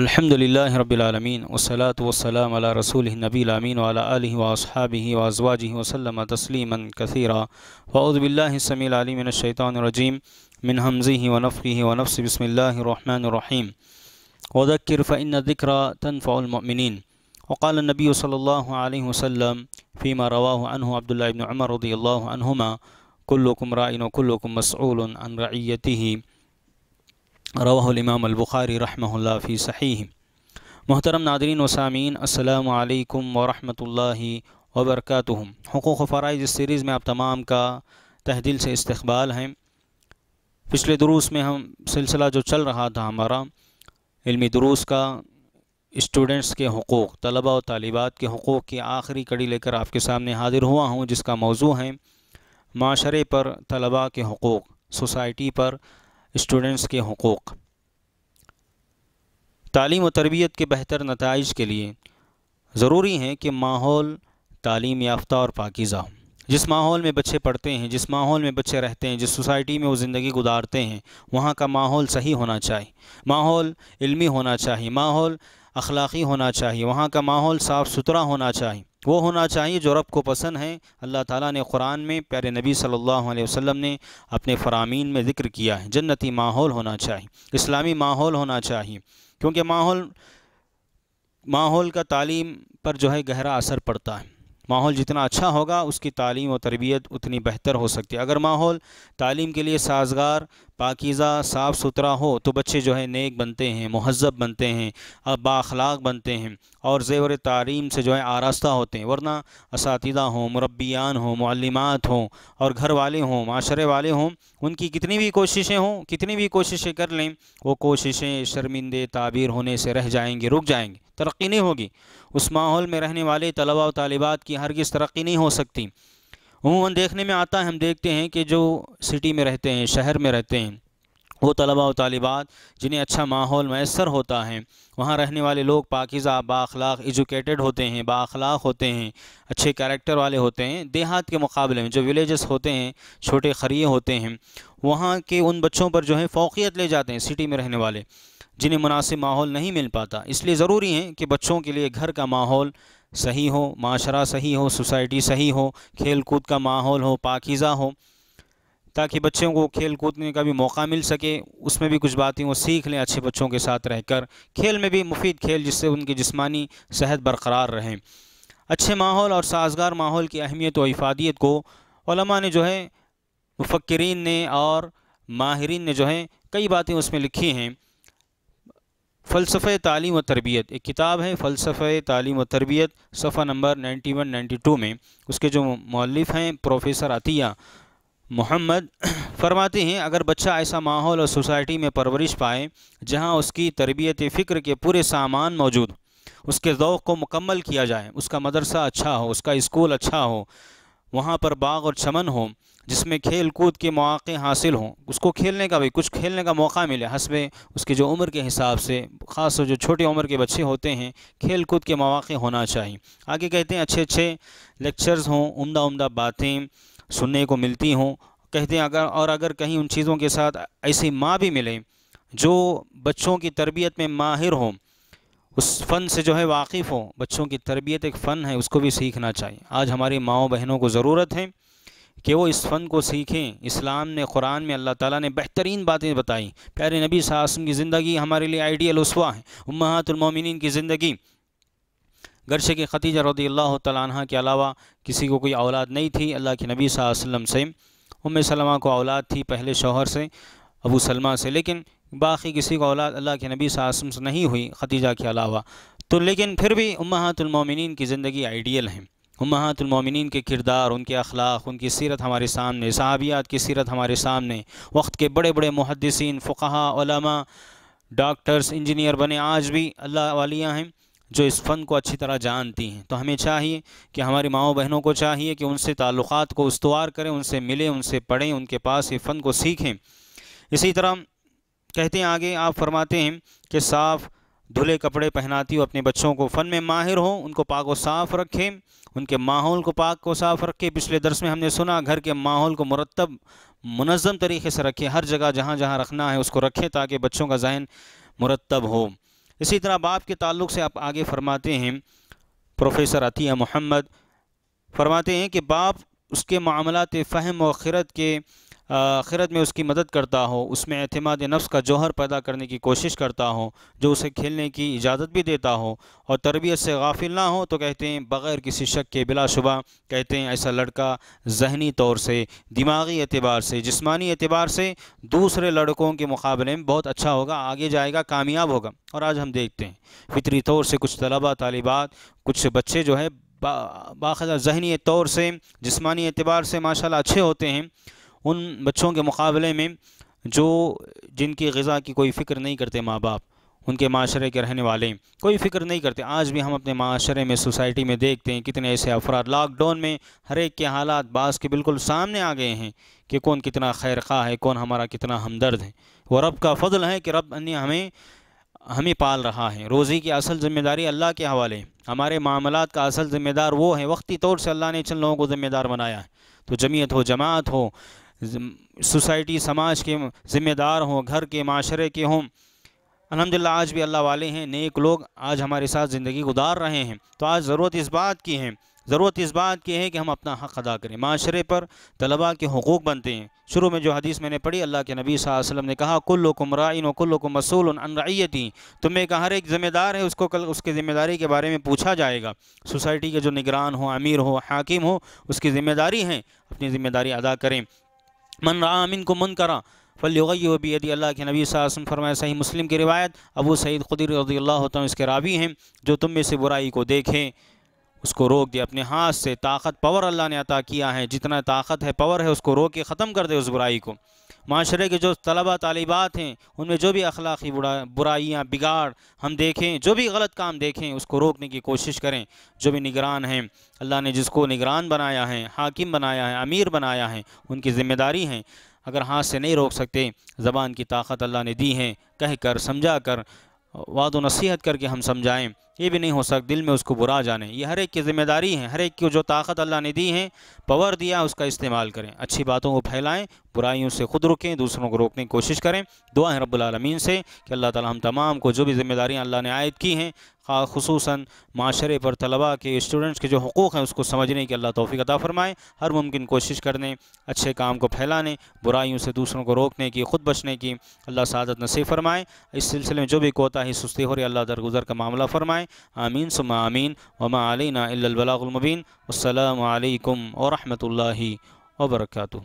अल्हम्दुलिल्लाह रब्बिल आलमीन वसलात वसलाम अला रसूल नबी आमीन वाला आलिहि वासहाबिहि वाजवाजिहि वसल्लम तस्लीमन कसीरा वऊज़ुबिल्लाहि समील अलीम मिनश शैतानिर रजीम मिन हमज़िहि व नफ़्ख़िहि व नफ़्सि बिस्मिल्लाहिर रहमानिर रहीम वज़क्किर फ़इन्न ज़िक्रा तनफ़उल मुमिनीन वक़ाल नबी सल्लल्लाहु अलैहि वसल्लम फ़ीमा रवाहु अन्हु अब्दुल्लाह इब्न उमर रदियल्लाहु अन्हुमा कुल्लुकुम राइन व कुल्लुकुम मसऊल अन रईयतिही रवाहमाम अलबुखारी रहमल फ़ी सही मोहतरम नादरीन वसामीन असलकम वरहि वबरक हकूक़ फ़रज़ इस सीरीज़ में आप तमाम का तहदिल से इस्तबाल हैं पिछले दरूस में हम सिलसिला जो चल रहा था हमारा इलमी दरूस का स्टूडेंट्स के हकूक़ तलबा और तलबात के हकूक़ की आखिरी कड़ी लेकर आपके सामने हाजिर हुआ हूँ जिसका मौजू है माशरे पर तलबा के हकूक़ सोसाइटी पर स्टूडेंट्स के हकूक़ तालीम व तरबियत के बेहतर नतज के लिए ज़रूरी है कि माहौल तालीम याफ्ता और पाकिज़ा हो जिस माहौल में बच्चे पढ़ते हैं जिस माहौल में बच्चे रहते हैं जिस सोसाइटी में वो ज़िंदगी गुजारते हैं वहाँ का माहौल सही होना चाहिए माहौल इल्मी होना चाहिए माहौल अखलाक़ी होना चाहिए वहाँ का माहौल साफ़ सुथरा होना चाहिए वो होना चाहिए जो रब को पसंद है अल्लाह ताला ने कुरान में प्यारे नबी सल्लल्लाहु अलैहि वसल्लम ने अपने फ़रामीन में ज़िक्र किया है जन्नती माहौल होना चाहिए इस्लामी माहौल होना चाहिए क्योंकि माहौल माहौल का तालीम पर जो है गहरा असर पड़ता है माहौल जितना अच्छा होगा उसकी तालीम और तरबियत उतनी बेहतर हो सकती है अगर माहौल तालीम के लिए साजगार पाकिज़ा साफ़ सुथरा हो तो बच्चे जो है नेक बनते हैं महजब बनते हैं बाखलाक बनते हैं और ज़ेवर तारीम से जो है आरास्ता होते हैं वरना इस हों मुरबियान हों मत हों और घर वाले हों माशरे वाले हों उनकी कितनी भी कोशिशें हों कितनी भी कोशिशें कर लें वो कोशिशें शर्मिंदे ताबीर होने से रह जाएंगे रुक जाएंगे तरक्की नहीं होगी उस माहौल में रहने वाले तलबा व तलबात की हरगिज़ तरक्की नहीं हो सकती उमूमा देखने में आता है हम देखते हैं कि जो सिटी में रहते हैं शहर में रहते हैं वो तलबा व तालिबात जिन्हें अच्छा माहौल मैसर होता है वहाँ रहने वाले लोग पाकिज़ा बाखलाक एजुकेटेड होते हैं बाखलाक होते हैं अच्छे कैरेक्टर वाले होते हैं देहात के मुकाबले में जो विलेजेस होते हैं छोटे खरिए होते हैं वहाँ के उन बच्चों पर जो है फोकियत ले जाते हैं सिटी में रहने वाले जिन्हें मुनासिब माहौल नहीं मिल पाता इसलिए ज़रूरी है कि बच्चों के लिए घर का माहौल सही हो माशरा सही हो सोसाइटी सही हो खेल कूद का माहौल हो पाकिज़ा हो ताकि बच्चों को खेल कूदने का भी मौका मिल सके उसमें भी कुछ बातें वो सीख लें अच्छे बच्चों के साथ रहकर खेल में भी मुफीद खेल जिससे उनकी जिस्मानी सेहत बरकरार रहें अच्छे माहौल और साजगार माहौल की अहमियत और इफादियत को ने जो है मुफक्रीन ने और माहरीन ने जो है कई बातें उसमें लिखी हैं फ़लसफ़ तालीम व तरबियत एक किताब है फ़लसफ़ तालीम व तरबियत सफ़ा number ninety one ninety two में उसके जो मौलफ़ हैं प्रोफेसर अतिया मोहम्मद फरमाते हैं अगर बच्चा ऐसा माहौल और सोसाइटी में परवरिश पाए जहाँ उसकी तरबियत फ़िक्र के पूरे सामान मौजूद उसके ज़ौक़ को मुकम्मल किया जाए उसका मदरसा अच्छा हो उसका स्कूल अच्छा हो वहाँ पर बाग और चमन हो जिसमें खेल कूद के मौक़े हासिल हों उसको खेलने का भी कुछ खेलने का मौका मिले हंसबे उसकी जो उम्र के हिसाब से ख़ास जो छोटी उम्र के बच्चे होते हैं खेल कूद के मौक़े होना चाहिए आगे कहते हैं अच्छे अच्छे लेक्चर्स हों उमदा उमदा बातें सुनने को मिलती हों कहते हैं अगर और अगर कहीं उन चीज़ों के साथ ऐसी माँ भी मिले जो बच्चों की तरबियत में माहिर हों उस फ़न से जो है वाकिफ़ हो बच्चों की तरबियत एक फ़न है उसको भी सीखना चाहिए आज हमारी माओ बहनों को ज़रूरत है कि वो इस फ़न को सीखें इस्लाम ने कुरान में अल्लाह ताला ने बेहतरीन बातें बताई प्यारे नबी सासम की ज़िंदगी हमारे लिए आइडियल उसवा है उम्मातुलमिन की ज़िंदगी गर्शे के खतीजा रदी अल्लाह तह के अलावा किसी को कोई औलाद नहीं थी अल्लाह के नबी वसम से उम सलमा को औलाद थी पहले शोहर से अबू सलमा से लेकिन बाकी किसी को औलाद अल्लाह के नबी सासम से नहीं हुई खतीजा के अलावा तो लेकिन फिर भी उमहतुलमिन की ज़िंदगी आइडियल है उमहतुलमिन के किरदार उनके अखलाक उनकी सीरत हमारे सामने सहाबियात की सीरत हमारे सामने वक्त के बड़े बड़े मुहदसिन फ़ाहा डॉक्टर्स इंजीनियर बने आज भी अल्लाह वालियाँ हैं जो इस फ़न को अच्छी तरह जानती हैं तो हमें चाहिए कि हमारी माओ बहनों को चाहिए कि उनसे ताल्लुक़ात को उसवार करें उनसे मिलें उनसे पढ़ें उनके पास ये फ़न को सीखें इसी तरह कहते हैं आगे आप फरमाते हैं कि साफ़ धुले कपड़े पहनाती हो अपने बच्चों को फ़न में माहिर हो उनको पाक व साफ़ रखें उनके माहौल को पाक को साफ़ रखें पिछले दरस में हमने सुना घर के माहौल को मुरतब मनज़म तरीके से रखें हर जगह जहाँ जहाँ रखना है उसको रखें ताकि बच्चों का जहन मुरतब हो इसी तरह बाप के ताल्लुक से आप आगे फरमाते हैं प्रोफेसर अतिया मोहम्मद फरमाते हैं कि बाप उसके मामलाते फ़हम व खरत के आखिरत में उसकी मदद करता हो उसमें अहतमाद नफ्स का जौहर पैदा करने की कोशिश करता हो जो उसे खेलने की इजाज़त भी देता हो और तरबियत से गाफिल ना हो तो कहते हैं बग़ैर किसी शक के बिलाशुबा कहते हैं ऐसा लड़का जहनी तौर से दिमागी एतबार से जिसमानी एतबार से दूसरे लड़कों के मुकाबले में बहुत अच्छा होगा आगे जाएगा कामयाब होगा और आज हम देखते हैं फितरी तौर से कुछ तलबा तलबात कुछ बच्चे जो है बाखा जहनी तौर से जिसमानी एतबार से माशा अच्छे होते हैं उन बच्चों के मुकाबले में जो जिनकी गज़ा की कोई फ़िक्र नहीं करते माँ बाप उनके माशरे के रहने वाले कोई फ़िक्र नहीं करते आज भी हम अपने माशरे में सोसाइटी में देखते हैं कितने ऐसे अफराद लॉकडाउन में हर एक के हालात बास के बिल्कुल सामने आ गए हैं कि कौन कितना खैर खा है कौन हमारा कितना हमदर्द है वो रब का फजल है कि रब ने हमें हमें पाल रहा है रोज़ी की असल ज़िम्मेदारी अल्लाह के हवाले हमारे मामला का असल ज़िम्मेदार वो है वक्ती तौर से अल्लाह ने चंद लोगों को ज़िम्मेदार बनाया है तो जमीयत हो जमात हो सोसाइटी समाज के ज़िम्मेदार हों घर के माशरे के हों अलहमदिल्ला आज भी अल्लाह वाले हैं नेक लोग आज हमारे साथ ज़िंदगी गुजार रहे हैं तो आज ज़रूरत इस बात की है ज़रूरत इस बात की है कि हम अपना हक़ अदा करें माशरे पर तलबा के हकूक़ बनते हैं शुरू में जो हदीस मैंने पढ़ी अल्लाह के नबी वसल्लम ने कहा कुल कुमराइन कुल मसूल अनरैती तुम्हें कहा हर एक ज़िम्मेदार है उसको कल उसके ज़िम्मेदारी के बारे में पूछा जाएगा सोसाइटी के जो निगरान हो अमीर हो हाकिम हो उसकी ज़िम्मेदारी है अपनी ज़िम्मेदारी अदा करें मन रहा अमिन को मन करा फल वबी यदि अल्लाह के नबी वसम फरमाए सही मुस्लिम की रिवायत अबू सईद खुदी रजील्ला होता हूँ इसके रावी हैं जो तुम में से बुराई को देखें उसको रोक दे अपने हाथ से ताकत पावर अल्लाह ने अता किया है जितना ताकत है पावर है उसको रोक के ख़त्म कर दे उस बुराई को माशरे के जो तलबा तालिबात हैं उनमें जो भी अखलाक़ी बुराइयाँ बिगाड़ हम देखें जो भी गलत काम देखें उसको रोकने की कोशिश करें जो भी निगरान हैं अल्लाह ने जिसको निगरान बनाया है हाकिम बनाया है अमीर बनाया है उनकी ज़िम्मेदारी हैं अगर हाथ से नहीं रोक सकते ज़बान की ताकत अल्लाह ने दी है कह कर समझा कर वाद नसीहत करके हम समझाएँ ये भी नहीं हो सकता दिल में उसको बुरा जाने ये हर एक की ज़िम्मेदारी है हर एक की जो ताकत अल्लाह ने दी है पावर दिया उसका इस्तेमाल करें अच्छी बातों को फैलाएं बुराइयों से खुद रुकें दूसरों को रोकने की कोशिश करें दुआ है रब्लमीन से कि अल्लाह ताला हम तमाम को जो भी ज़िम्मेदारियाँ अल्लाह ने आयद की हैं खसूस माशरे पर तलबा के स्टूडेंट्स के जो हकूक़ हैं उसको समझने की अल्लाह तोफ़ी अदा फरमाएँ हर मुमकिन कोशिश करने अच्छे काम को फैलाने बुराइयों से दूसरों को रोकने की खुद बचने की अल्लाह सादत नसीब फरमाएँ इस सिलसिले में जो भी कोताही सुस्ती हो रही अल्लाह दरगुजर का मामला फरमाएँ फरमाएँ आमीन सुमा आमीन वमा अलना अल्लाबलामबीन अल्लाम वरहमल वर्का